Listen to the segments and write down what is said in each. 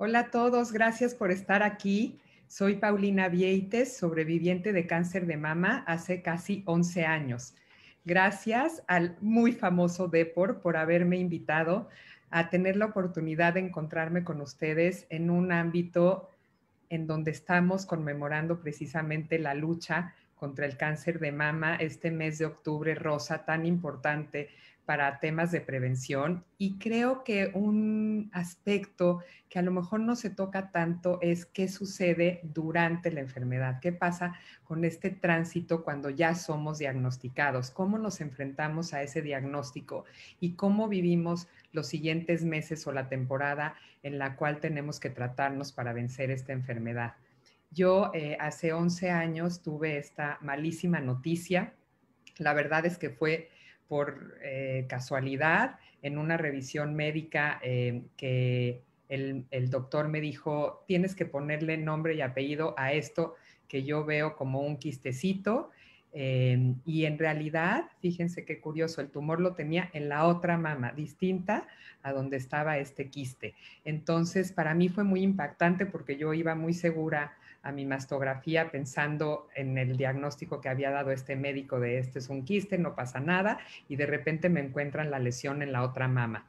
Hola a todos, gracias por estar aquí. Soy Paulina Vieites, sobreviviente de cáncer de mama hace casi 11 años. Gracias al muy famoso Depor por haberme invitado a tener la oportunidad de encontrarme con ustedes en un ámbito en donde estamos conmemorando precisamente la lucha contra el cáncer de mama este mes de octubre rosa tan importante para temas de prevención y creo que un aspecto que a lo mejor no se toca tanto es qué sucede durante la enfermedad, qué pasa con este tránsito cuando ya somos diagnosticados, cómo nos enfrentamos a ese diagnóstico y cómo vivimos los siguientes meses o la temporada en la cual tenemos que tratarnos para vencer esta enfermedad. Yo eh, hace 11 años tuve esta malísima noticia. La verdad es que fue por eh, casualidad en una revisión médica eh, que el, doctor me dijo, tienes que ponerle nombre y apellido a esto que yo veo como un quistecito. Eh, y en realidad, fíjense qué curioso, el tumor lo tenía en la otra mama, distinta a donde estaba este quiste. Entonces, para mí fue muy impactante porque yo iba muy segura a mi mastografía pensando en el diagnóstico que había dado este médico de este es un quiste, no pasa nada, y de repente me encuentran la lesión en la otra mama.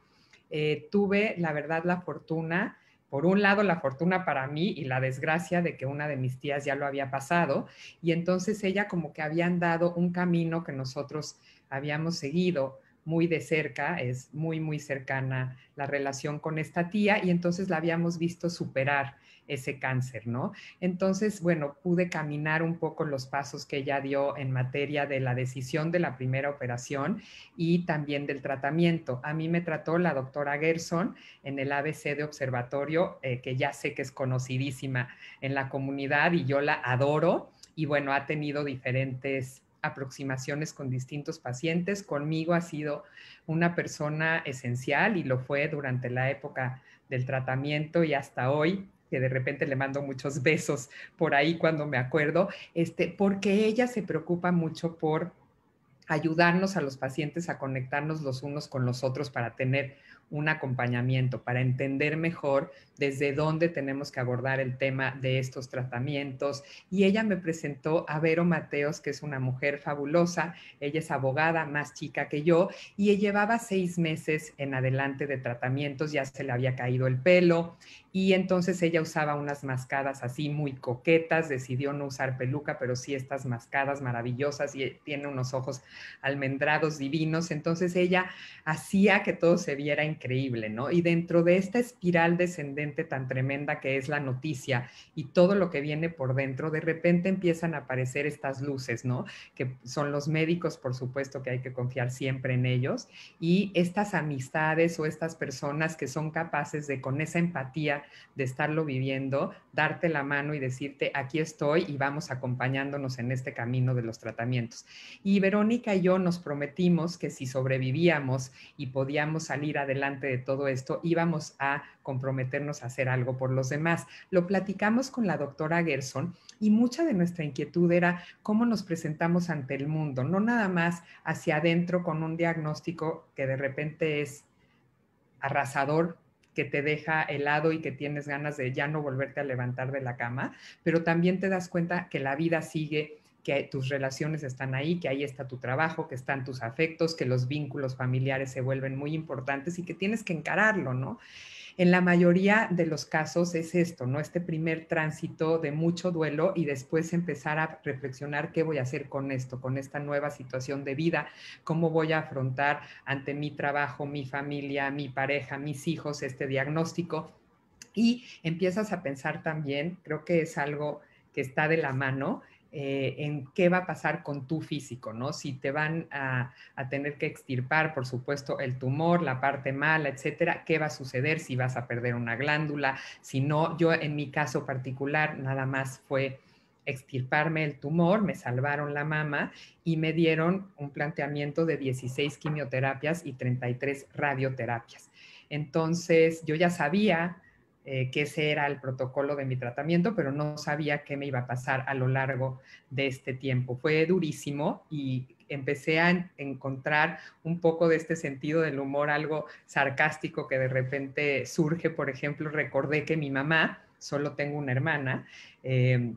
Eh, tuve, la verdad, la fortuna, por un lado, la fortuna para mí y la desgracia de que una de mis tías ya lo había pasado, y entonces ella como que había dado un camino que nosotros habíamos seguido muy de cerca, es muy, muy cercana la relación con esta tía y entonces la habíamos visto superar ese cáncer, ¿no? Entonces, bueno, pude caminar un poco los pasos que ella dio en materia de la decisión de la primera operación y también del tratamiento. A mí me trató la doctora Gerson en el ABC de Observatorio, eh, que ya sé que es conocidísima en la comunidad y yo la adoro. Y bueno, ha tenido diferentes aproximaciones con distintos pacientes. Conmigo ha sido una persona esencial y lo fue durante la época del tratamiento y hasta hoy que de repente le mando muchos besos por ahí cuando me acuerdo, este, porque ella se preocupa mucho por ayudarnos a los pacientes a conectarnos los unos con los otros para tener un acompañamiento, para entender mejor desde dónde tenemos que abordar el tema de estos tratamientos. Y ella me presentó a Vero Mateos, que es una mujer fabulosa, ella es abogada más chica que yo, y llevaba seis meses en adelante de tratamientos, ya se le había caído el pelo, y entonces ella usaba unas mascadas así muy coquetas, decidió no usar peluca, pero sí estas mascadas maravillosas y eh, tiene unos ojos almendrados divinos, entonces ella hacía que todo se viera increíble, ¿no? Y dentro de esta espiral descendente tan tremenda que es la noticia y todo lo que viene por dentro, de repente empiezan a aparecer estas luces, ¿no? Que son los médicos, por supuesto que hay que confiar siempre en ellos, y estas amistades o estas personas que son capaces de con esa empatía, de estarlo viviendo, darte la mano y decirte, aquí estoy y vamos acompañándonos en este camino de los tratamientos. Y Verónica y yo nos prometimos que si sobrevivíamos y podíamos salir adelante de todo esto, íbamos a comprometernos a hacer algo por los demás. Lo platicamos con la doctora Gerson y mucha de nuestra inquietud era cómo nos presentamos ante el mundo, no nada más hacia adentro con un diagnóstico que de repente es arrasador que te deja helado y que tienes ganas de ya no volverte a levantar de la cama, pero también te das cuenta que la vida sigue, que tus relaciones están ahí, que ahí está tu trabajo, que están tus afectos, que los vínculos familiares se vuelven muy importantes y que tienes que encararlo, ¿no? En la mayoría de los casos es esto, ¿no? Este primer tránsito de mucho duelo y después empezar a reflexionar qué voy a hacer con esto, con esta nueva situación de vida, cómo voy a afrontar ante mi trabajo, mi familia, mi pareja, mis hijos, este diagnóstico. Y empiezas a pensar también, creo que es algo que está de la mano, eh, en qué va a pasar con tu físico, ¿no? Si te van a, a, tener que extirpar, por supuesto, el tumor, la parte mala, etcétera, qué va a suceder si vas a perder una glándula, si no, yo en mi caso particular nada más fue extirparme el tumor, me salvaron la mama y me dieron un planteamiento de 16 quimioterapias y 33 radioterapias. Entonces yo ya sabía eh, que era el protocolo de mi tratamiento, pero no sabía qué me iba a pasar a lo largo de este tiempo. Fue durísimo y empecé a encontrar un poco de este sentido del humor, algo sarcástico que de repente surge. Por ejemplo, recordé que mi mamá, solo tengo una hermana, eh,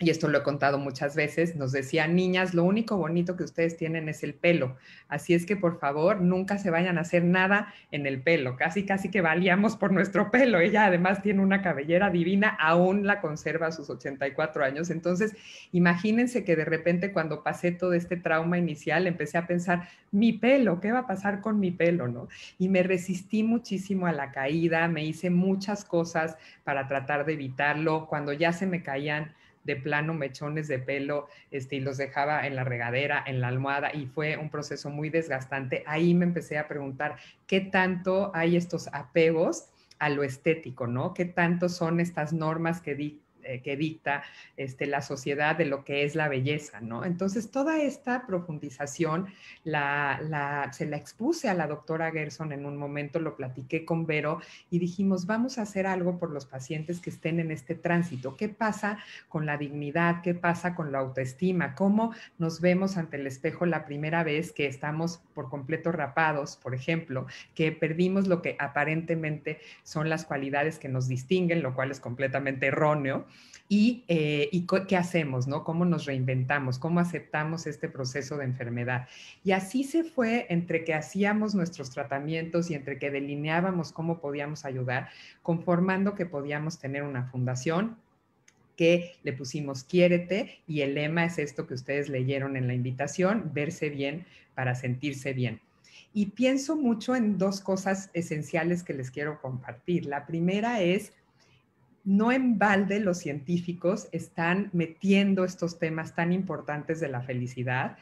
y esto lo he contado muchas veces, nos decían, niñas, lo único bonito que ustedes tienen es el pelo, así es que por favor nunca se vayan a hacer nada en el pelo, casi casi que valíamos por nuestro pelo, ella además tiene una cabellera divina, aún la conserva a sus 84 años, entonces imagínense que de repente cuando pasé todo este trauma inicial empecé a pensar, mi pelo, ¿qué va a pasar con mi pelo? ¿no? Y me resistí muchísimo a la caída, me hice muchas cosas para tratar de evitarlo, cuando ya se me caían de plano mechones de pelo este, y los dejaba en la regadera, en la almohada y fue un proceso muy desgastante. Ahí me empecé a preguntar qué tanto hay estos apegos a lo estético, ¿no? ¿Qué tanto son estas normas que, di, eh, que dicta este, la sociedad de lo que es la belleza, ¿no? Entonces, toda esta profundización se la expuse a la doctora Gerson en un momento, lo platiqué con Vero y dijimos, vamos a hacer algo por los pacientes que estén en este tránsito. ¿Qué pasa con la dignidad? ¿Qué pasa con la autoestima? ¿Cómo nos vemos ante el espejo la primera vez que estamos por completo rapados, por ejemplo, que perdimos lo que aparentemente son las cualidades que nos distinguen, lo cual es completamente erróneo? y, eh, qué hacemos, ¿no? Cómo nos reinventamos, cómo aceptamos este proceso de enfermedad. Y así se fue entre que hacíamos nuestros tratamientos y entre que delineábamos cómo podíamos ayudar, conformando que podíamos tener una fundación que le pusimos quiérete y el lema es esto que ustedes leyeron en la invitación, verse bien para sentirse bien. Y pienso mucho en dos cosas esenciales que les quiero compartir. La primera es no en balde los científicos están metiendo estos temas tan importantes de la felicidad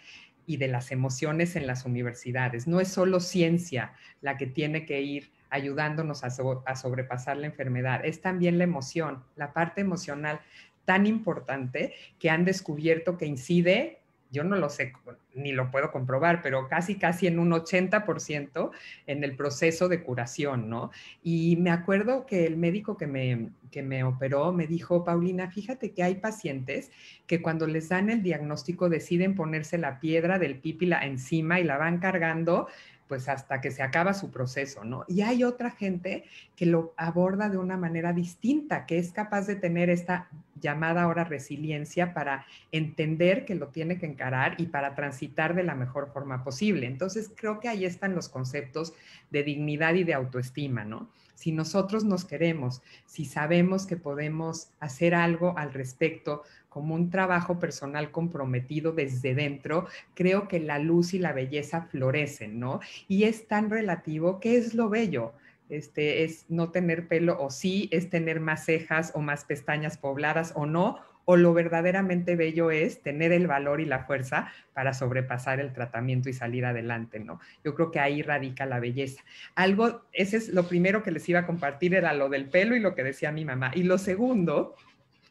y de las emociones en las universidades. No es solo ciencia la que tiene que ir ayudándonos a, sobrepasar la enfermedad, es también la emoción, la parte emocional tan importante que han descubierto que incide yo no lo sé ni lo puedo comprobar, pero casi casi en un 80% en el proceso de curación, ¿no? Y me acuerdo que el médico que me, que me operó me dijo, Paulina, fíjate que hay pacientes que cuando les dan el diagnóstico deciden ponerse la piedra del pípila encima y la van cargando pues hasta que se acaba su proceso, ¿no? Y hay otra gente que lo aborda de una manera distinta, que es capaz de tener esta llamada ahora resiliencia para entender que lo tiene que encarar y para transitar de la mejor forma posible. Entonces, creo que ahí están los conceptos de dignidad y de autoestima, ¿no? si nosotros nos queremos, si sabemos que podemos hacer algo al respecto como un trabajo personal comprometido desde dentro, creo que la luz y la belleza florecen, ¿no? Y es tan relativo, que es lo bello? Este, es no tener pelo o sí, es tener más cejas o más pestañas pobladas o no, o lo verdaderamente bello es tener el valor y la fuerza para sobrepasar el tratamiento y salir adelante, ¿no? Yo creo que ahí radica la belleza. Algo, ese es lo primero que les iba a compartir, era lo del pelo y lo que decía mi mamá. Y lo segundo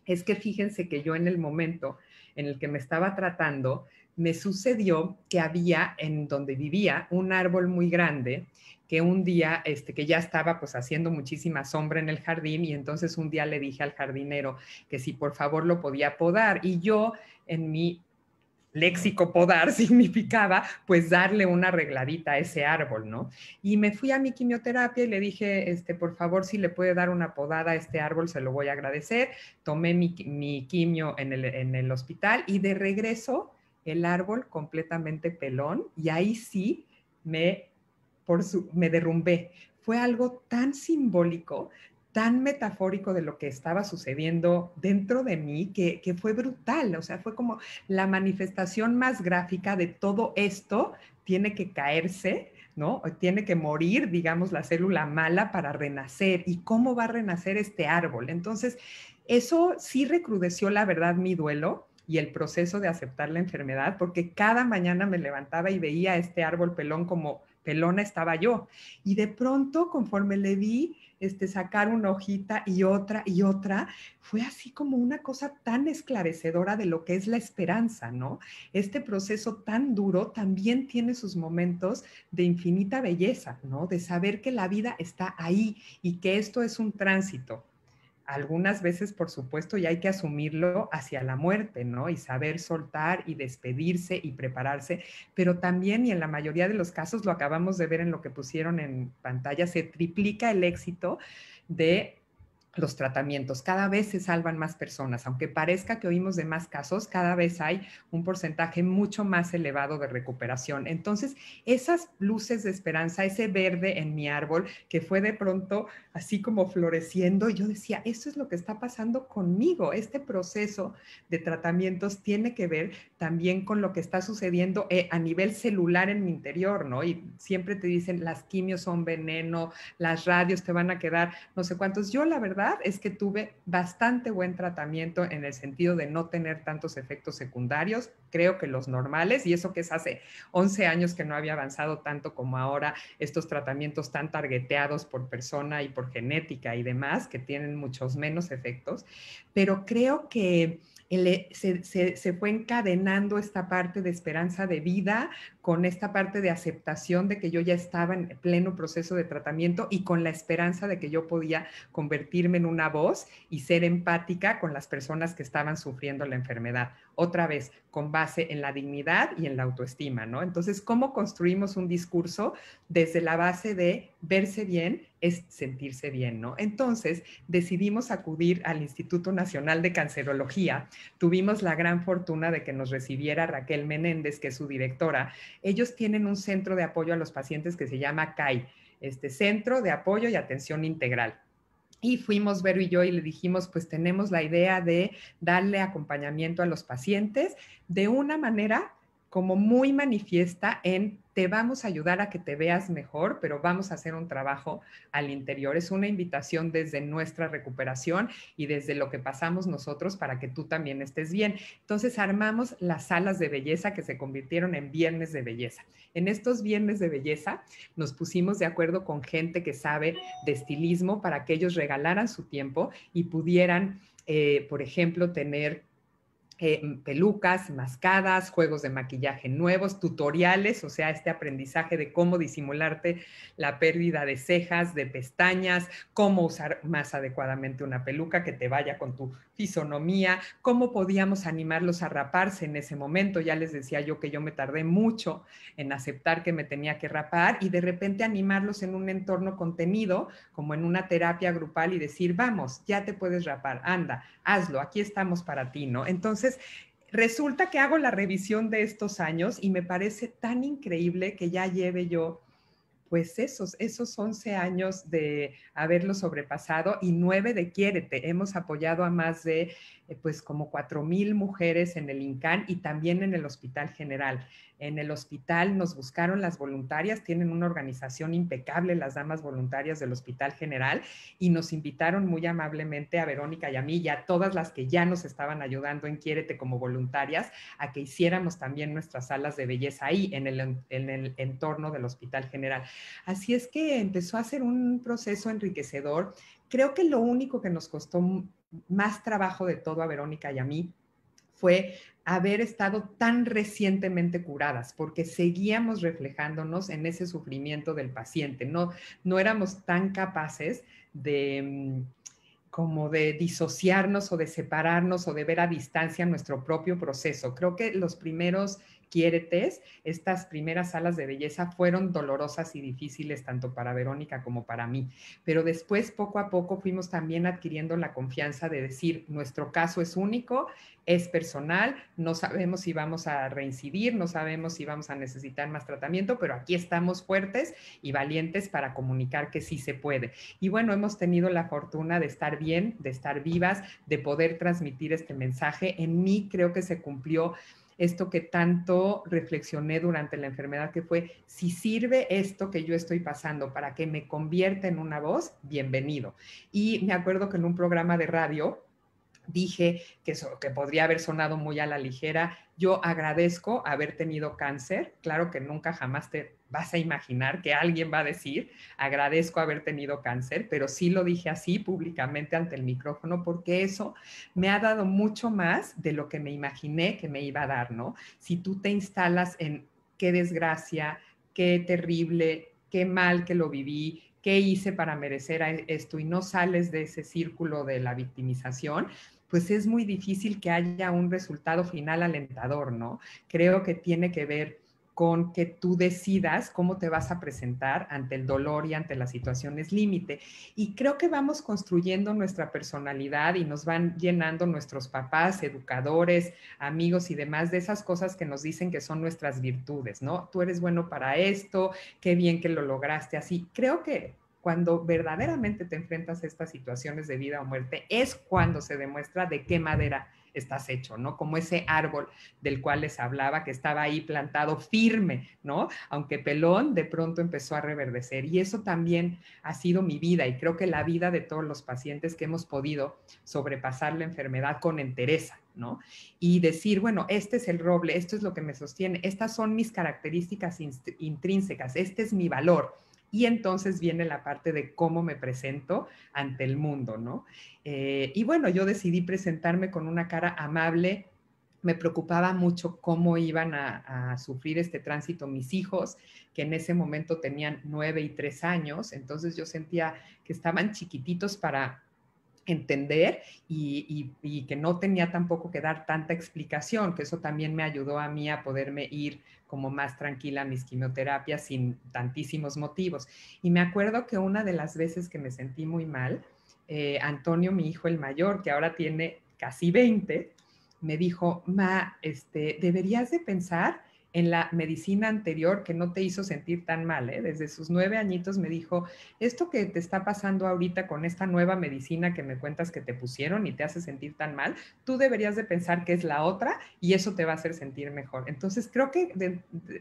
es que fíjense que yo en el momento en el que me estaba tratando, me sucedió que había en donde vivía un árbol muy grande que un día, este, que ya estaba pues haciendo muchísima sombra en el jardín y entonces un día le dije al jardinero que si por favor lo podía podar y yo en mi léxico podar significaba pues darle una arregladita a ese árbol, ¿no? Y me fui a mi quimioterapia y le dije, este, por favor, si le puede dar una podada a este árbol, se lo voy a agradecer. Tomé mi, quimio en el, en el hospital y de regreso el árbol completamente pelón y ahí sí me me derrumbé. Fue algo tan simbólico, tan metafórico de lo que estaba sucediendo dentro de mí que, fue brutal. O sea, fue como la manifestación más gráfica de todo esto tiene que caerse, ¿no? tiene que morir, digamos, la célula mala para renacer. ¿Y cómo va a renacer este árbol? Entonces, eso sí recrudeció, la verdad, mi duelo y el proceso de aceptar la enfermedad, porque cada mañana me levantaba y veía este árbol pelón como pelona estaba yo. Y de pronto, conforme le vi este, sacar una hojita y otra y otra, fue así como una cosa tan esclarecedora de lo que es la esperanza, ¿no? Este proceso tan duro también tiene sus momentos de infinita belleza, ¿no? De saber que la vida está ahí y que esto es un tránsito algunas veces, por supuesto, y hay que asumirlo hacia la muerte, ¿no? Y saber soltar y despedirse y prepararse, pero también, y en la mayoría de los casos lo acabamos de ver en lo que pusieron en pantalla, se triplica el éxito de los tratamientos. Cada vez se salvan más personas, aunque parezca que oímos de más casos, cada vez hay un porcentaje mucho más elevado de recuperación. Entonces, esas luces de esperanza, ese verde en mi árbol que fue de pronto así como floreciendo, yo decía, esto es lo que está pasando conmigo. Este proceso de tratamientos tiene que ver también con lo que está sucediendo eh, a nivel celular en mi interior, ¿no? Y siempre te dicen, las quimios son veneno, las radios te van a quedar, no sé cuántos. Yo la verdad es que tuve bastante buen tratamiento en el sentido de no tener tantos efectos secundarios, creo que los normales, y eso que es hace 11 años que no había avanzado tanto como ahora estos tratamientos tan targeteados por persona y por genética y demás, que tienen muchos menos efectos, pero creo que... Eh, se, se, fue encadenando esta parte de esperanza de vida con esta parte de aceptación de que yo ya estaba en pleno proceso de tratamiento y con la esperanza de que yo podía convertirme en una voz y ser empática con las personas que estaban sufriendo la enfermedad. Otra vez, con base en la dignidad y en la autoestima, ¿no? Entonces, ¿cómo construimos un discurso desde la base de verse bien es sentirse bien, ¿no? Entonces decidimos acudir al Instituto Nacional de Cancerología. Tuvimos la gran fortuna de que nos recibiera Raquel Menéndez, que es su directora, ellos tienen un centro de apoyo a los pacientes que se llama CAI, este Centro de Apoyo y Atención Integral. Y fuimos Vero y yo y le dijimos, pues tenemos la idea de darle acompañamiento a los pacientes de una manera como muy manifiesta en te vamos a ayudar a que te veas mejor, pero vamos a hacer un trabajo al interior. Es una invitación desde nuestra recuperación y desde lo que pasamos nosotros para que tú también estés bien. Entonces armamos las salas de belleza que se convirtieron en viernes de belleza. En estos viernes de belleza nos pusimos de acuerdo con gente que sabe de estilismo para que ellos regalaran su tiempo y pudieran, eh, por ejemplo, tener eh, mm, pelucas, mascadas, juegos de maquillaje nuevos, tutoriales, o sea, este aprendizaje de cómo disimularte la pérdida de cejas, de pestañas, cómo usar más adecuadamente una peluca que te vaya con tu fisonomía, cómo podíamos animarlos a raparse en ese momento. Ya les decía yo que yo me tardé mucho en aceptar que me tenía que rapar y de repente animarlos en un entorno contenido, como en una terapia grupal y decir, vamos, ya te puedes rapar, anda, hazlo, aquí estamos para ti, ¿no? Entonces, entonces, resulta que hago la revisión de estos años y me parece tan increíble que ya lleve yo pues esos, esos 11 años de haberlo sobrepasado y 9 de Quiérete. Hemos apoyado a más de, eh, pues como 4 mil mujeres en el INCAN y también en el Hospital General en el hospital nos buscaron las voluntarias, tienen una organización impecable, las damas voluntarias del Hospital General, y nos invitaron muy amablemente a Verónica y a mí y a todas las que ya nos estaban ayudando en Quiérete como voluntarias a que hiciéramos también nuestras salas de belleza ahí, en el, en el entorno del Hospital General. Así es que empezó a ser un proceso enriquecedor. Creo que lo único que nos costó más trabajo de todo a Verónica y a mí fue haber estado tan recientemente curadas, porque seguíamos reflejándonos en ese sufrimiento del paciente, no, no éramos tan capaces de mm, como de disociarnos o de separarnos o de ver a distancia nuestro propio proceso. Creo que los primeros test, estas primeras salas de belleza fueron dolorosas y difíciles tanto para Verónica como para mí, pero después poco a poco fuimos también adquiriendo la confianza de decir, nuestro caso es único, es personal, no sabemos si vamos a reincidir, no sabemos si vamos a necesitar más tratamiento, pero aquí estamos fuertes y valientes para comunicar que sí se puede. Y bueno, hemos tenido la fortuna de estar bien, de estar vivas, de poder transmitir este mensaje. En mí creo que se cumplió esto que tanto reflexioné durante la enfermedad, que fue, si sirve esto que yo estoy pasando para que me convierta en una voz, bienvenido. Y me acuerdo que en un programa de radio, dije que, que podría haber sonado muy a la ligera. Yo agradezco haber tenido cáncer. Claro que nunca jamás te vas a imaginar que alguien va a decir, agradezco haber tenido cáncer, pero sí lo dije así públicamente ante el micrófono porque eso me ha dado mucho más de lo que me imaginé que me iba a dar, ¿no? Si tú te instalas en qué desgracia, qué terrible, qué mal que lo viví, qué hice para merecer e-, esto y no sales de ese círculo de la victimización, pues es muy difícil que haya un resultado final alentador, ¿no? Creo que tiene que ver con que tú decidas cómo te vas a presentar ante el dolor y ante las situaciones límite. Y creo que vamos construyendo nuestra personalidad y nos van llenando nuestros papás, educadores, amigos y demás de esas cosas que nos dicen que son nuestras virtudes, ¿no? Tú eres bueno para esto, qué bien que lo lograste así. Creo que cuando verdaderamente te enfrentas a estas situaciones de vida o muerte, es cuando se demuestra de qué madera estás hecho, ¿no? Como ese árbol del cual les hablaba que estaba ahí plantado firme, ¿no? Aunque pelón, de pronto empezó a reverdecer. Y eso también ha sido mi vida y creo que la vida de todos los pacientes que hemos podido sobrepasar la enfermedad con entereza, ¿no? Y decir, bueno, este es el roble, esto es lo que me sostiene, estas son mis características intrínsecas, este es mi valor y entonces viene la parte de cómo me presento ante el mundo, ¿no? Eh, y bueno, yo decidí presentarme con una cara amable. Me preocupaba mucho cómo iban a sufrir este tránsito mis hijos, que en ese momento tenían nueve y tres años. Entonces yo sentía que estaban chiquititos para, entender y, que no tenía tampoco que dar tanta explicación, que eso también me ayudó a mí a poderme ir como más tranquila a mis quimioterapias sin tantísimos motivos. Y me acuerdo que una de las veces que me sentí muy mal, eh, Antonio, mi hijo el mayor, que ahora tiene casi 20, me dijo, Ma, este, deberías de pensar en la medicina anterior que no te hizo sentir tan mal. ¿eh? Desde sus nueve añitos me dijo, esto que te está pasando ahorita con esta nueva medicina que me cuentas que te pusieron y te hace sentir tan mal, tú deberías de pensar que es la otra y eso te va a hacer sentir mejor. Entonces creo que de,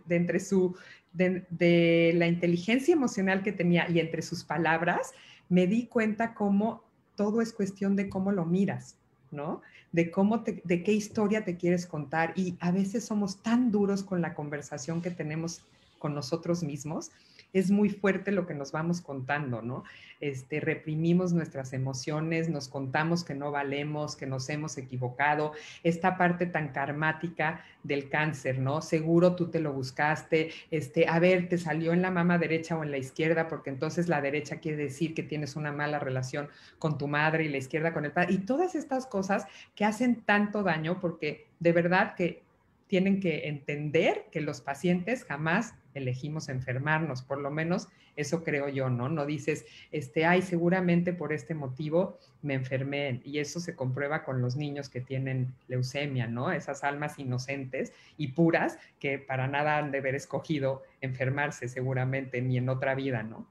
entre su, de la inteligencia emocional que tenía y entre sus palabras, me di cuenta cómo todo es cuestión de cómo lo miras. ¿no? De cómo de qué historia te quieres contar y a veces somos tan duros con la conversación que tenemos con nosotros mismos es muy fuerte lo que nos vamos contando, ¿no? Este, reprimimos nuestras emociones, nos contamos que no valemos, que nos hemos equivocado, esta parte tan karmática del cáncer, ¿no? Seguro tú te lo buscaste, este, a ver, te salió en la mama derecha o en la izquierda, porque entonces la derecha quiere decir que tienes una mala relación con tu madre y la izquierda con el padre, y todas estas cosas que hacen tanto daño porque de verdad que tienen que entender que los pacientes jamás elegimos enfermarnos, por lo menos eso creo yo, ¿no? No dices, este, ay, seguramente por este motivo me enfermé y eso se comprueba con los niños que tienen leucemia, ¿no? Esas almas inocentes y puras que para nada han de haber escogido enfermarse seguramente ni en otra vida, ¿no?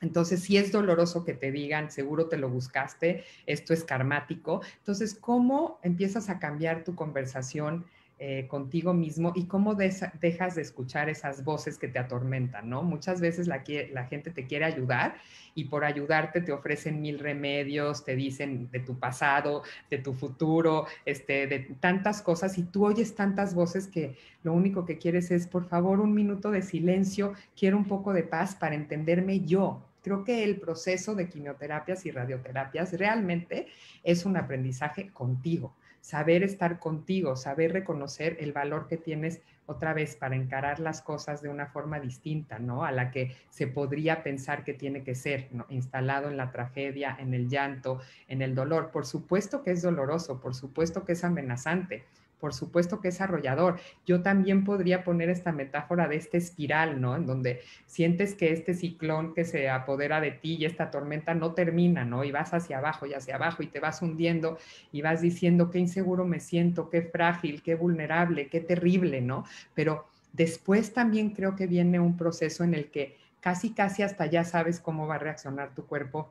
Entonces, si es doloroso que te digan, seguro te lo buscaste, esto es karmático. Entonces, ¿cómo empiezas a cambiar tu conversación eh, contigo mismo y cómo dejas de escuchar esas voces que te atormentan, ¿no? Muchas veces la, gente te quiere ayudar y por ayudarte te ofrecen mil remedios, te dicen de tu pasado, de tu futuro, este, de tantas cosas y tú oyes tantas voces que lo único que quieres es, por favor, un minuto de silencio, quiero un poco de paz para entenderme yo, creo que el proceso de quimioterapias y radioterapias realmente es un aprendizaje contigo saber estar contigo, saber reconocer el valor que tienes otra vez para encarar las cosas de una forma distinta, ¿no? A la que se podría pensar que tiene que ser, ¿no? Instalado en la tragedia, en el llanto, en el dolor. Por supuesto que es doloroso, por supuesto que es amenazante, por supuesto que es arrollador. Yo también podría poner esta metáfora de esta espiral, ¿no? En donde sientes que este ciclón que se apodera de ti y esta tormenta no termina, ¿no? Y vas hacia abajo y hacia abajo y te vas hundiendo y vas diciendo qué inseguro me siento, qué frágil, qué vulnerable, qué terrible, ¿no? Pero después también creo que viene un proceso en el que casi, casi hasta ya sabes cómo va a reaccionar tu cuerpo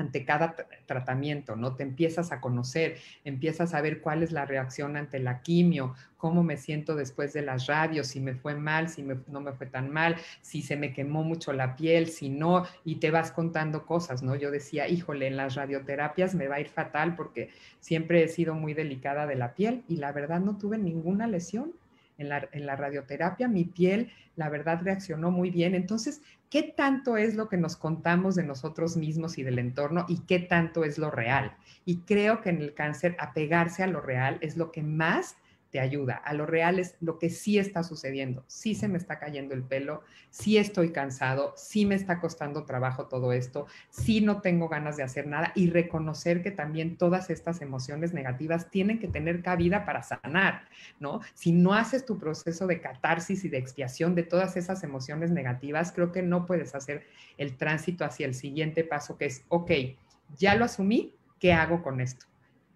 ante cada tratamiento, ¿no? Te empiezas a conocer, empiezas a ver cuál es la reacción ante la quimio, cómo me siento después de las radios, si me fue mal, si no me fue tan mal, si se me quemó mucho la piel, si no, y te vas contando cosas, ¿no? Yo decía, híjole, en las radioterapias me va a ir fatal porque siempre he sido muy delicada de la piel y la verdad no tuve ninguna lesión en la, radioterapia, mi piel, la verdad, reaccionó muy bien. Entonces, ¿qué tanto es lo que nos contamos de nosotros mismos y del entorno y qué tanto es lo real? Y creo que en el cáncer apegarse a lo real es lo que más te ayuda, a lo real es lo que sí está sucediendo, sí se me está cayendo el pelo, sí estoy cansado, sí me está costando trabajo todo esto, sí no tengo ganas de hacer nada y reconocer que también todas estas emociones negativas tienen que tener cabida para sanar, ¿no? Si no haces tu proceso de catarsis y de expiación de todas esas emociones negativas, creo que no puedes hacer el tránsito hacia el siguiente paso que es, ok, ya lo asumí, ¿qué hago con esto?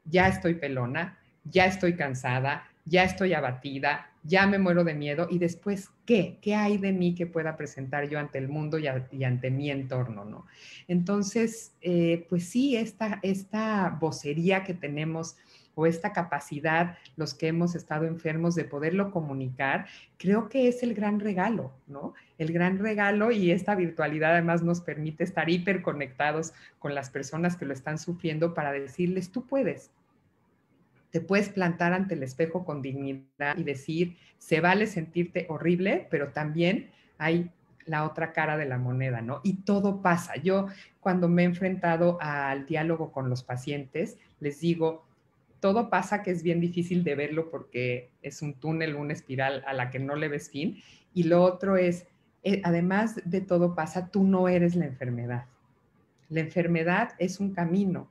Ya estoy pelona, ya estoy cansada, ya estoy abatida, ya me muero de miedo y después, ¿qué? ¿Qué hay de mí que pueda presentar yo ante el mundo y, ante mi entorno? ¿no? Entonces, eh, pues sí, esta, esta vocería que tenemos o esta capacidad, los que hemos estado enfermos, de poderlo comunicar, creo que es el gran regalo, ¿no? El gran regalo y esta virtualidad además nos permite estar hiperconectados con las personas que lo están sufriendo para decirles, tú puedes, te puedes plantar ante el espejo con dignidad y decir, se vale sentirte horrible, pero también hay la otra cara de la moneda, ¿no? Y todo pasa. Yo cuando me he enfrentado al diálogo con los pacientes, les digo, todo pasa que es bien difícil de verlo porque es un túnel, una espiral a la que no le ves fin. Y lo otro es, eh, además de todo pasa, tú no eres la enfermedad. La enfermedad es un camino,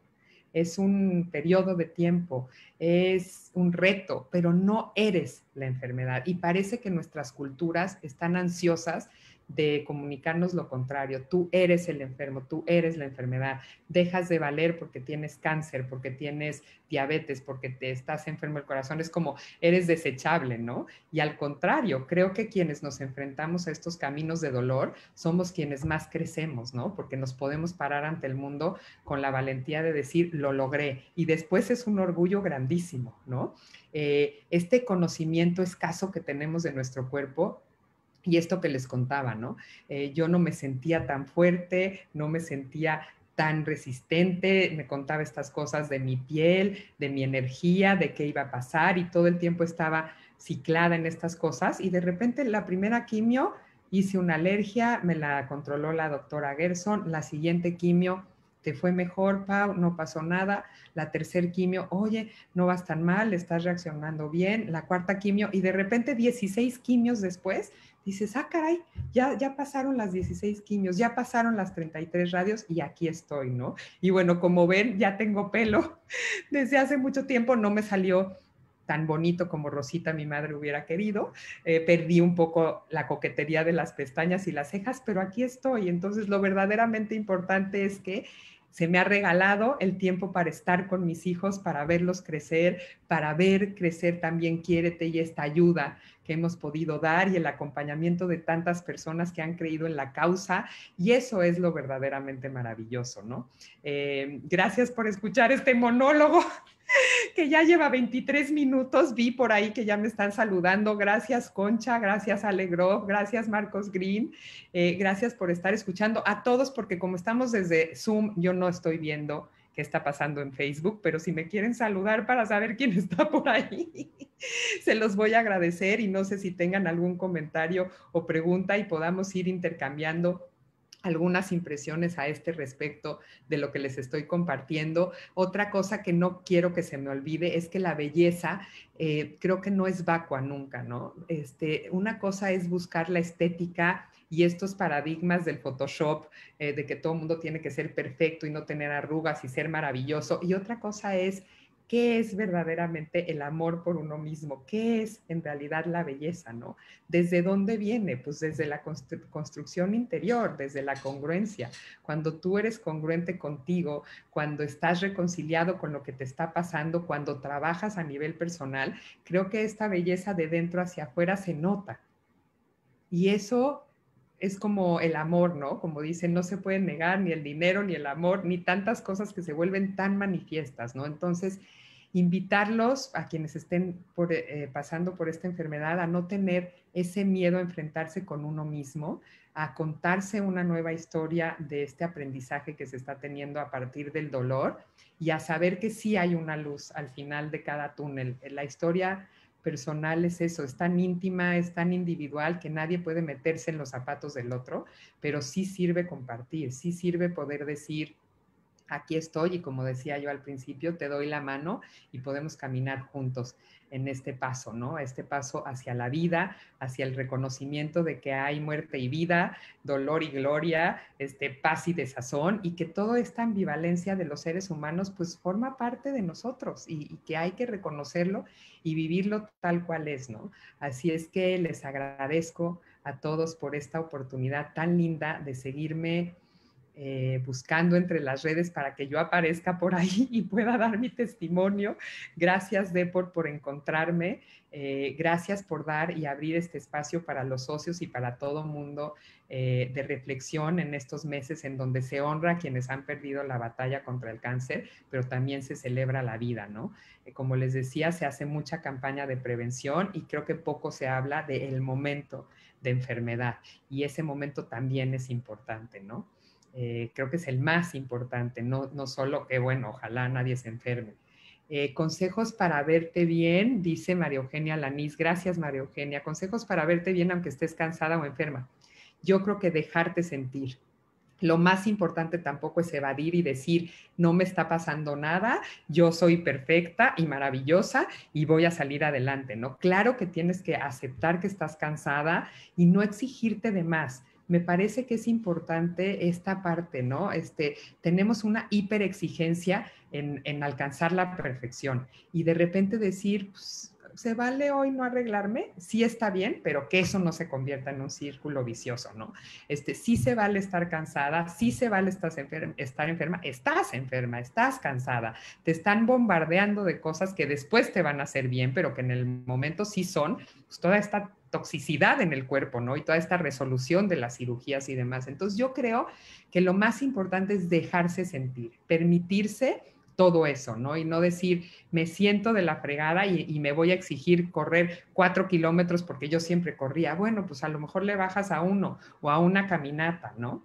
es un periodo de tiempo, es un reto, pero no eres la enfermedad. Y parece que nuestras culturas están ansiosas de comunicarnos lo contrario, tú eres el enfermo, tú eres la enfermedad, dejas de valer porque tienes cáncer, porque tienes diabetes, porque te estás enfermo el corazón, es como eres desechable, ¿no? Y al contrario, creo que quienes nos enfrentamos a estos caminos de dolor somos quienes más crecemos, ¿no? Porque nos podemos parar ante el mundo con la valentía de decir, lo logré, y después es un orgullo grandísimo, ¿no? Eh, este conocimiento escaso que tenemos de nuestro cuerpo y esto que les contaba, ¿no? Eh, yo no me sentía tan fuerte, no me sentía tan resistente, me contaba estas cosas de mi piel, de mi energía, de qué iba a pasar y todo el tiempo estaba ciclada en estas cosas y de repente la primera quimio hice una alergia, me la controló la doctora Gerson, la siguiente quimio te fue mejor, Pau, no pasó nada, la tercer quimio, oye, no vas tan mal, estás reaccionando bien, la cuarta quimio y de repente 16 quimios después dices, ah, caray, ya, ya pasaron las 16 quimios, ya pasaron las 33 radios y aquí estoy, ¿no? Y bueno, como ven, ya tengo pelo. Desde hace mucho tiempo no me salió tan bonito como Rosita, mi madre, hubiera querido. Eh, perdí un poco la coquetería de las pestañas y las cejas, pero aquí estoy. Entonces, lo verdaderamente importante es que se me ha regalado el tiempo para estar con mis hijos, para verlos crecer, para ver crecer también Quiérete y esta ayuda que hemos podido dar y el acompañamiento de tantas personas que han creído en la causa. Y eso es lo verdaderamente maravilloso, ¿no? Eh, gracias por escuchar este monólogo. que ya lleva 23 minutos. Vi por ahí que ya me están saludando. Gracias, Concha. Gracias, Alegro, Gracias, Marcos Green. Eh, gracias por estar escuchando a todos, porque como estamos desde Zoom, yo no estoy viendo qué está pasando en Facebook, pero si me quieren saludar para saber quién está por ahí, se los voy a agradecer y no sé si tengan algún comentario o pregunta y podamos ir intercambiando algunas impresiones a este respecto de lo que les estoy compartiendo. Otra cosa que no quiero que se me olvide es que la belleza eh, creo que no es vacua nunca, ¿no? Este, una cosa es buscar la estética y estos paradigmas del Photoshop, eh, de que todo el mundo tiene que ser perfecto y no tener arrugas y ser maravilloso. Y otra cosa es qué es verdaderamente el amor por uno mismo, qué es en realidad la belleza, ¿no? ¿Desde dónde viene? Pues desde la construcción interior, desde la congruencia. Cuando tú eres congruente contigo, cuando estás reconciliado con lo que te está pasando, cuando trabajas a nivel personal, creo que esta belleza de dentro hacia afuera se nota. Y eso es como el amor, ¿no? Como dicen, no se puede negar ni el dinero, ni el amor, ni tantas cosas que se vuelven tan manifiestas, ¿no? Entonces, invitarlos a quienes estén eh, pasando por esta enfermedad a no tener ese miedo a enfrentarse con uno mismo, a contarse una nueva historia de este aprendizaje que se está teniendo a partir del dolor y a saber que sí hay una luz al final de cada túnel. La historia personal es eso, es tan íntima, es tan individual que nadie puede meterse en los zapatos del otro, pero sí sirve compartir, sí sirve poder decir, aquí estoy y como decía yo al principio, te doy la mano y podemos caminar juntos en este paso, ¿no? Este paso hacia la vida, hacia el reconocimiento de que hay muerte y vida, dolor y gloria, este paz y desazón y que toda esta ambivalencia de los seres humanos pues forma parte de nosotros y, y que hay que reconocerlo y vivirlo tal cual es, ¿no? Así es que les agradezco a todos por esta oportunidad tan linda de seguirme eh, buscando entre las redes para que yo aparezca por ahí y pueda dar mi testimonio. Gracias, Deport, por encontrarme. Eh, gracias por dar y abrir este espacio para los socios y para todo mundo eh, de reflexión en estos meses en donde se honra a quienes han perdido la batalla contra el cáncer, pero también se celebra la vida, ¿no? como les decía, se hace mucha campaña de prevención y creo que poco se habla del momento de enfermedad y ese momento también es importante, ¿no? Eh, creo que es el más importante, no, no, solo que, bueno, ojalá nadie se enferme. Eh, consejos para verte bien, dice María Eugenia Lanís. Gracias, María Eugenia. Consejos para verte bien aunque estés cansada o enferma. Yo creo que dejarte sentir. Lo más importante tampoco es evadir y decir, no me está pasando nada, yo soy perfecta y maravillosa y voy a salir adelante, ¿no? Claro que tienes que aceptar que estás cansada y no exigirte de más me parece que es importante esta parte, ¿no? Este, tenemos una hiperexigencia en, en alcanzar la perfección y de repente decir, pues, ¿se vale hoy no arreglarme? Sí está bien, pero que eso no se convierta en un círculo vicioso, ¿no? Este, sí se vale estar cansada, sí se vale estar enferma, estar enferma, estás enferma, estás cansada, te están bombardeando de cosas que después te van a hacer bien, pero que en el momento sí son, pues toda esta toxicidad en el cuerpo, ¿no? Y toda esta resolución de las cirugías y demás. Entonces yo creo que lo más importante es dejarse sentir, permitirse todo eso, ¿no? Y no decir, me siento de la fregada y, me voy a exigir correr cuatro kilómetros porque yo siempre corría. Bueno, pues a lo mejor le bajas a uno o a una caminata, ¿no?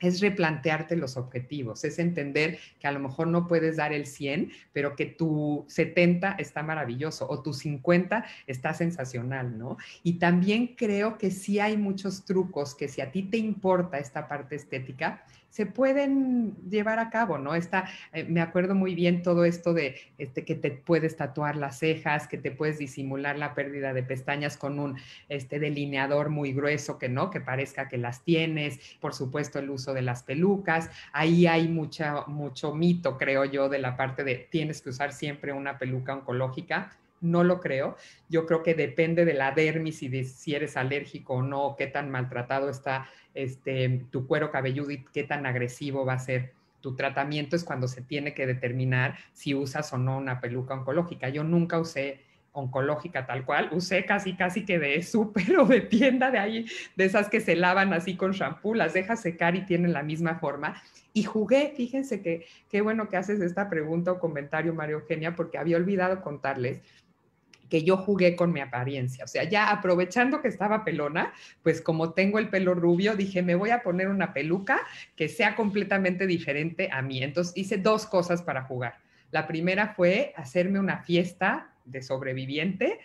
es replantearte los objetivos, es entender que a lo mejor no puedes dar el 100, pero que tu 70 está maravilloso o tu 50 está sensacional, ¿no? Y también creo que sí hay muchos trucos que si a ti te importa esta parte estética, se pueden llevar a cabo, ¿no? Está, eh, me acuerdo muy bien todo esto de este, que te puedes tatuar las cejas, que te puedes disimular la pérdida de pestañas con un este, delineador muy grueso que no, que parezca que las tienes, por supuesto el uso de las pelucas, ahí hay mucha, mucho mito, creo yo, de la parte de tienes que usar siempre una peluca oncológica no lo creo. Yo creo que depende de la dermis y de si eres alérgico o no, qué tan maltratado está este, tu cuero cabelludo y qué tan agresivo va a ser tu tratamiento es cuando se tiene que determinar si usas o no una peluca oncológica. Yo nunca usé oncológica tal cual, usé casi casi que de súper o de tienda de ahí, de esas que se lavan así con shampoo, las dejas secar y tienen la misma forma. Y jugué, fíjense que qué bueno que haces esta pregunta o comentario, María Eugenia, porque había olvidado contarles que yo jugué con mi apariencia. O sea, ya aprovechando que estaba pelona, pues como tengo el pelo rubio, dije, me voy a poner una peluca que sea completamente diferente a mí. Entonces hice dos cosas para jugar. La primera fue hacerme una fiesta de sobreviviente,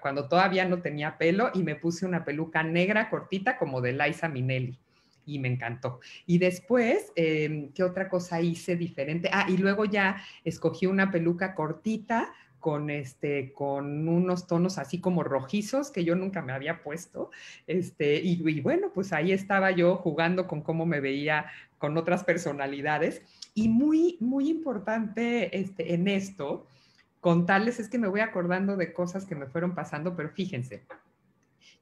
cuando todavía no tenía pelo, y me puse una peluca negra cortita como de Liza Minelli y me encantó. Y después, em, ¿qué otra cosa hice diferente? Ah, y luego ya escogí una peluca cortita con, este, con unos tonos así como rojizos que yo nunca me había puesto. Este, y, bueno, pues ahí estaba yo jugando con cómo me veía con otras personalidades. Y muy, muy importante este, en esto, contarles es que me voy acordando de cosas que me fueron pasando, pero fíjense,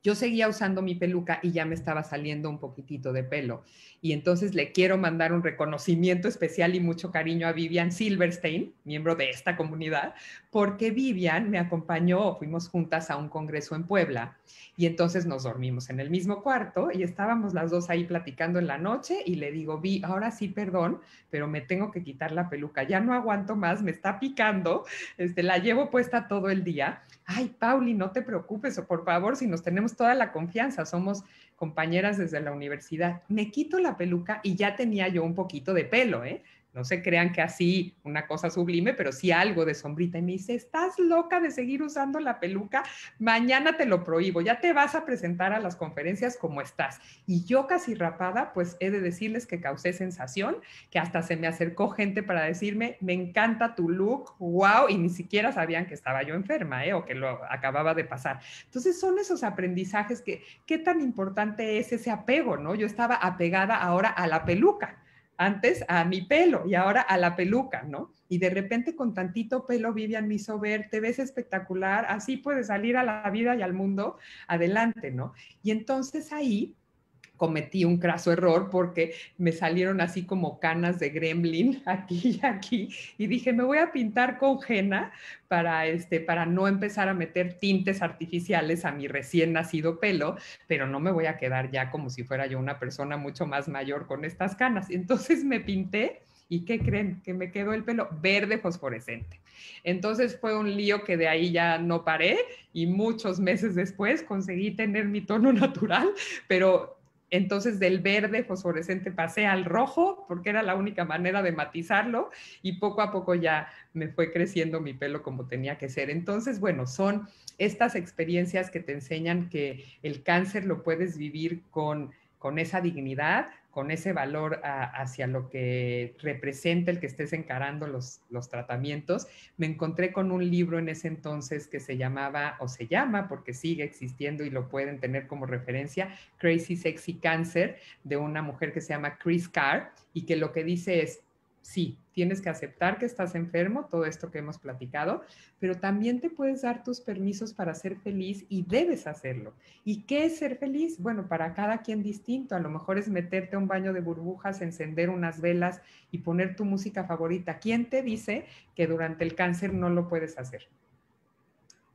yo seguía usando mi peluca y ya me estaba saliendo un poquitito de pelo. Y entonces le quiero mandar un reconocimiento especial y mucho cariño a Vivian Silverstein, miembro de esta comunidad, porque Vivian me acompañó, fuimos juntas a un congreso en Puebla y entonces nos dormimos en el mismo cuarto y estábamos las dos ahí platicando en la noche y le digo, Vi, ahora sí, perdón, pero me tengo que quitar la peluca, ya no aguanto más, me está picando, este, la llevo puesta todo el día ay, Pauli, no te preocupes, o por favor, si nos tenemos toda la confianza, somos compañeras desde la universidad. Me quito la peluca y ya tenía yo un poquito de pelo, ¿eh? No se crean que así una cosa sublime, pero sí algo de sombrita. Y me dice, estás loca de seguir usando la peluca, mañana te lo prohíbo, ya te vas a presentar a las conferencias como estás. Y yo casi rapada, pues he de decirles que causé sensación, que hasta se me acercó gente para decirme, me encanta tu look, wow, y ni siquiera sabían que estaba yo enferma, ¿eh? o que lo acababa de pasar. Entonces son esos aprendizajes que, qué tan importante es ese apego, ¿no? Yo estaba apegada ahora a la peluca antes a mi pelo y ahora a la peluca, ¿no? Y de repente con tantito pelo, Vivian me hizo te ves espectacular, así puedes salir a la vida y al mundo adelante, ¿no? Y entonces ahí cometí un craso error porque me salieron así como canas de gremlin aquí y aquí y dije, me voy a pintar con henna para, este, para no empezar a meter tintes artificiales a mi recién nacido pelo, pero no me voy a quedar ya como si fuera yo una persona mucho más mayor con estas canas. Entonces me pinté. ¿Y qué creen? Que me quedó el pelo verde fosforescente. Entonces fue un lío que de ahí ya no paré y muchos meses después conseguí tener mi tono natural, pero entonces del verde fosforescente pasé al rojo porque era la única manera de matizarlo y poco a poco ya me fue creciendo mi pelo como tenía que ser. Entonces, bueno, son estas experiencias que te enseñan que el cáncer lo puedes vivir con, con esa dignidad, con ese valor hacia lo que representa el que estés encarando los, los, tratamientos, me encontré con un libro en ese entonces que se llamaba, o se llama, porque sigue existiendo y lo pueden tener como referencia, Crazy Sexy Cancer, de una mujer que se llama Chris Carr, y que lo que dice es, sí, tienes que aceptar que estás enfermo, todo esto que hemos platicado, pero también te puedes dar tus permisos para ser feliz y debes hacerlo. ¿Y qué es ser feliz? Bueno, para cada quien distinto. A lo mejor es meterte a un baño de burbujas, encender unas velas y poner tu música favorita. ¿Quién te dice que durante el cáncer no lo puedes hacer?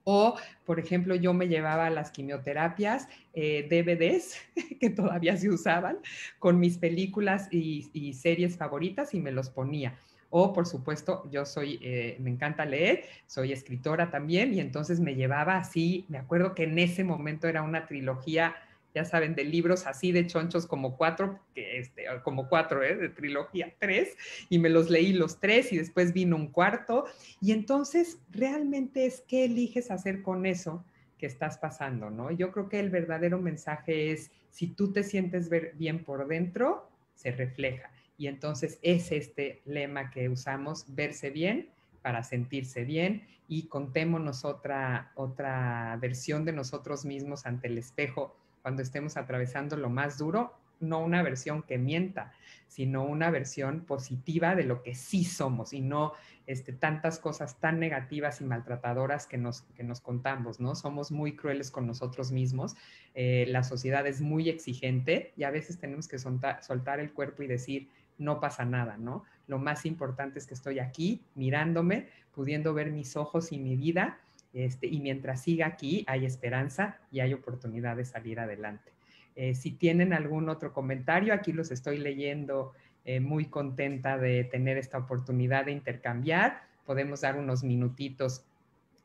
O, por ejemplo, yo me llevaba las quimioterapias, eh, DVDs que todavía se usaban, con mis películas y, series favoritas y me los ponía. O, por supuesto, yo soy, eh, me encanta leer, soy escritora también y entonces me llevaba así, me acuerdo que en ese momento era una trilogía ya saben, de libros así de chonchos como cuatro, que este, como cuatro, ¿eh? de trilogía tres, y me los leí los tres y después vino un cuarto. Y entonces realmente es qué eliges hacer con eso que estás pasando, ¿no? Yo creo que el verdadero mensaje es, si tú te sientes bien por dentro, se refleja. Y entonces es este lema que usamos, verse bien para sentirse bien y contémonos otra, otra versión de nosotros mismos ante el espejo cuando estemos atravesando lo más duro, no una versión que mienta, sino una versión positiva de lo que sí somos y no este, tantas cosas tan negativas y maltratadoras que nos, contamos, ¿no? Somos muy crueles con nosotros mismos, eh, la sociedad es muy exigente y a veces tenemos que soltar el cuerpo y decir, no pasa nada, ¿no? Lo más importante es que estoy aquí mirándome, pudiendo ver mis ojos y mi vida este, y mientras siga aquí, hay esperanza y hay oportunidad de salir adelante. Eh, si tienen algún otro comentario, aquí los estoy leyendo eh, muy contenta de tener esta oportunidad de intercambiar. Podemos dar unos minutitos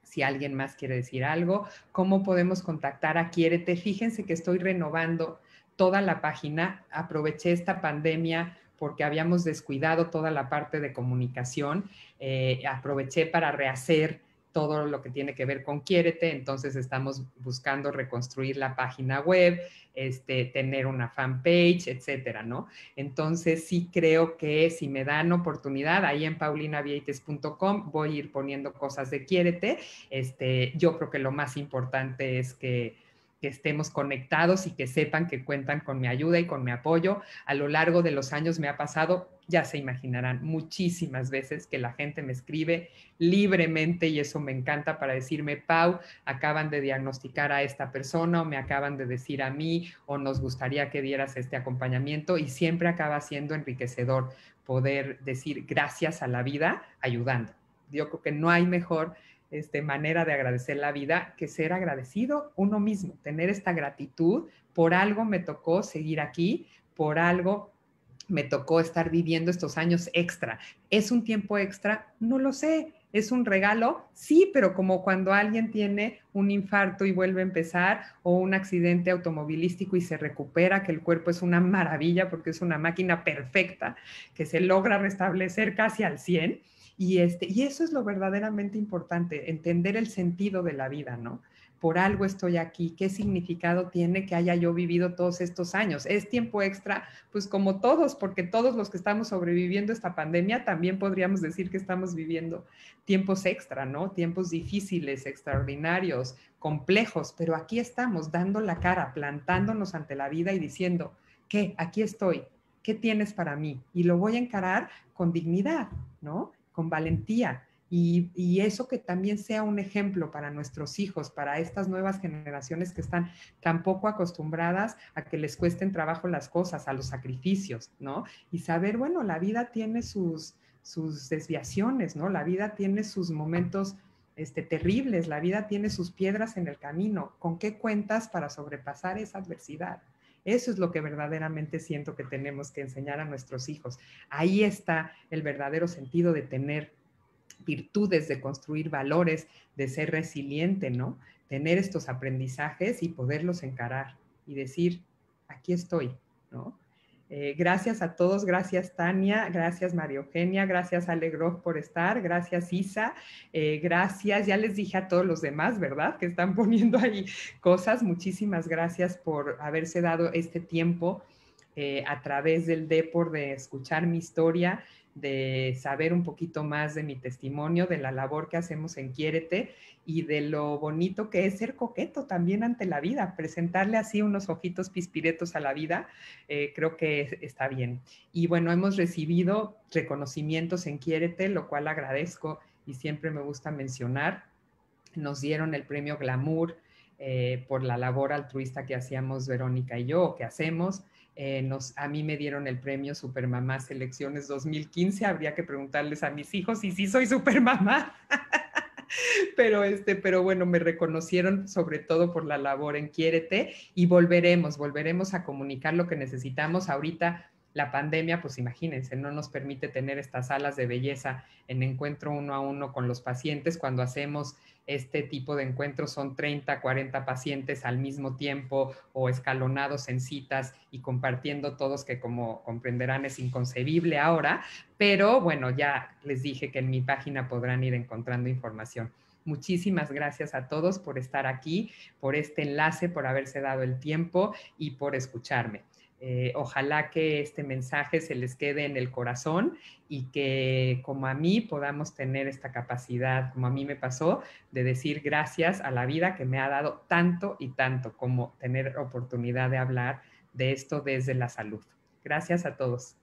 si alguien más quiere decir algo. ¿Cómo podemos contactar a Quiérete? Fíjense que estoy renovando toda la página. Aproveché esta pandemia porque habíamos descuidado toda la parte de comunicación. Eh, aproveché para rehacer todo lo que tiene que ver con Quiérete, entonces estamos buscando reconstruir la página web, este, tener una fanpage, etcétera, ¿no? Entonces sí creo que si me dan oportunidad, ahí en paulinavieites.com voy a ir poniendo cosas de Quiérete, este, yo creo que lo más importante es que que estemos conectados y que sepan que cuentan con mi ayuda y con mi apoyo. A lo largo de los años me ha pasado, ya se imaginarán, muchísimas veces que la gente me escribe libremente y eso me encanta para decirme, Pau, acaban de diagnosticar a esta persona o me acaban de decir a mí o nos gustaría que dieras este acompañamiento y siempre acaba siendo enriquecedor poder decir gracias a la vida ayudando. Yo creo que no hay mejor este, manera de agradecer la vida que ser agradecido uno mismo, tener esta gratitud. Por algo me tocó seguir aquí, por algo me tocó estar viviendo estos años extra. ¿Es un tiempo extra? No lo sé. ¿Es un regalo? Sí, pero como cuando alguien tiene un infarto y vuelve a empezar o un accidente automovilístico y se recupera, que el cuerpo es una maravilla porque es una máquina perfecta que se logra restablecer casi al 100 y, este, y eso es lo verdaderamente importante, entender el sentido de la vida, ¿no? Por algo estoy aquí, qué significado tiene que haya yo vivido todos estos años. Es tiempo extra, pues como todos, porque todos los que estamos sobreviviendo esta pandemia también podríamos decir que estamos viviendo tiempos extra, ¿no? Tiempos difíciles, extraordinarios, complejos, pero aquí estamos dando la cara, plantándonos ante la vida y diciendo, ¿qué? Aquí estoy, ¿qué tienes para mí? Y lo voy a encarar con dignidad, ¿no? con valentía. Y, eso que también sea un ejemplo para nuestros hijos, para estas nuevas generaciones que están tan poco acostumbradas a que les cuesten trabajo las cosas, a los sacrificios, ¿no? Y saber, bueno, la vida tiene sus, sus desviaciones, ¿no? La vida tiene sus momentos este, terribles, la vida tiene sus piedras en el camino. ¿Con qué cuentas para sobrepasar esa adversidad? Eso es lo que verdaderamente siento que tenemos que enseñar a nuestros hijos. Ahí está el verdadero sentido de tener virtudes, de construir valores, de ser resiliente, ¿no? Tener estos aprendizajes y poderlos encarar y decir, aquí estoy, ¿no? Eh, gracias a todos, gracias Tania, gracias María Eugenia, gracias Ale por estar, gracias Isa, eh, gracias, ya les dije a todos los demás, ¿verdad? Que están poniendo ahí cosas, muchísimas gracias por haberse dado este tiempo eh, a través del deporte, de escuchar mi historia de saber un poquito más de mi testimonio, de la labor que hacemos en Quiérete y de lo bonito que es ser coqueto también ante la vida, presentarle así unos ojitos pispiretos a la vida, eh, creo que está bien. Y bueno, hemos recibido reconocimientos en Quiérete, lo cual agradezco y siempre me gusta mencionar. Nos dieron el premio Glamour eh, por la labor altruista que hacíamos Verónica y yo, que hacemos eh, nos, a mí me dieron el premio Supermamá Selecciones 2015. Habría que preguntarles a mis hijos si sí soy Supermamá. pero este, pero bueno, me reconocieron sobre todo por la labor en Quiérete y volveremos, volveremos a comunicar lo que necesitamos. Ahorita la pandemia, pues imagínense, no nos permite tener estas salas de belleza en encuentro uno a uno con los pacientes. Cuando hacemos este tipo de encuentros son 30, 40 pacientes al mismo tiempo o escalonados en citas y compartiendo todos que como comprenderán es inconcebible ahora, pero bueno, ya les dije que en mi página podrán ir encontrando información. Muchísimas gracias a todos por estar aquí, por este enlace, por haberse dado el tiempo y por escucharme. Eh, ojalá que este mensaje se les quede en el corazón y que como a mí podamos tener esta capacidad, como a mí me pasó, de decir gracias a la vida que me ha dado tanto y tanto como tener oportunidad de hablar de esto desde la salud. Gracias a todos.